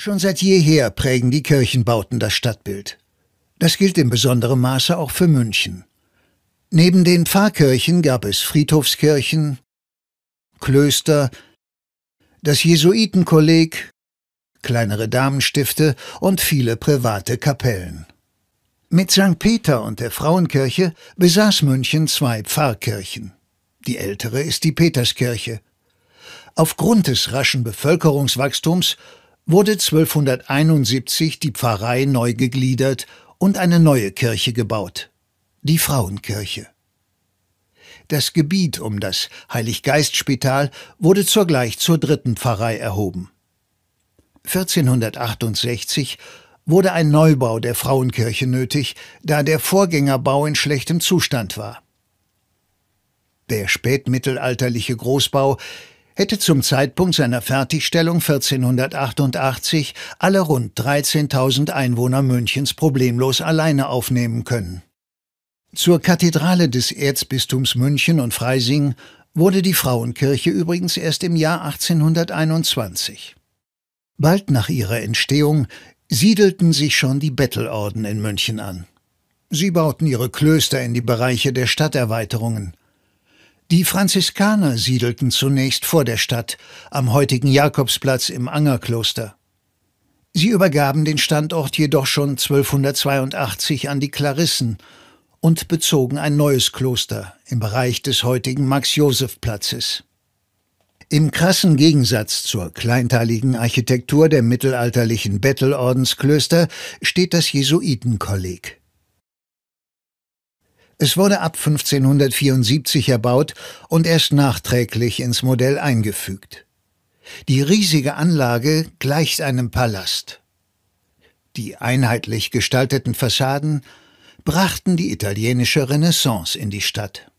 Schon seit jeher prägen die Kirchenbauten das Stadtbild. Das gilt in besonderem Maße auch für München. Neben den Pfarrkirchen gab es Friedhofskirchen, Klöster, das Jesuitenkolleg, kleinere Damenstifte und viele private Kapellen. Mit St. Peter und der Frauenkirche besaß München zwei Pfarrkirchen. Die ältere ist die Peterskirche. Aufgrund des raschen Bevölkerungswachstums wurde 1271 die Pfarrei neu gegliedert und eine neue Kirche gebaut, die Frauenkirche. Das Gebiet um das Heiliggeistspital wurde zugleich zur dritten Pfarrei erhoben. 1468 wurde ein Neubau der Frauenkirche nötig, da der Vorgängerbau in schlechtem Zustand war. Der spätmittelalterliche Großbau hätte zum Zeitpunkt seiner Fertigstellung 1488 alle rund 13.000 Einwohner Münchens problemlos alleine aufnehmen können. Zur Kathedrale des Erzbistums München und Freising wurde die Frauenkirche übrigens erst im Jahr 1821. Bald nach ihrer Entstehung siedelten sich schon die Bettelorden in München an. Sie bauten ihre Klöster in die Bereiche der Stadterweiterungen. Die Franziskaner siedelten zunächst vor der Stadt, am heutigen Jakobsplatz im Angerkloster. Sie übergaben den Standort jedoch schon 1282 an die Klarissen und bezogen ein neues Kloster im Bereich des heutigen Max-Joseph-Platzes. Im krassen Gegensatz zur kleinteiligen Architektur der mittelalterlichen Bettelordensklöster steht das Jesuitenkolleg. Es wurde ab 1574 erbaut und erst nachträglich ins Modell eingefügt. Die riesige Anlage gleicht einem Palast. Die einheitlich gestalteten Fassaden brachten die italienische Renaissance in die Stadt.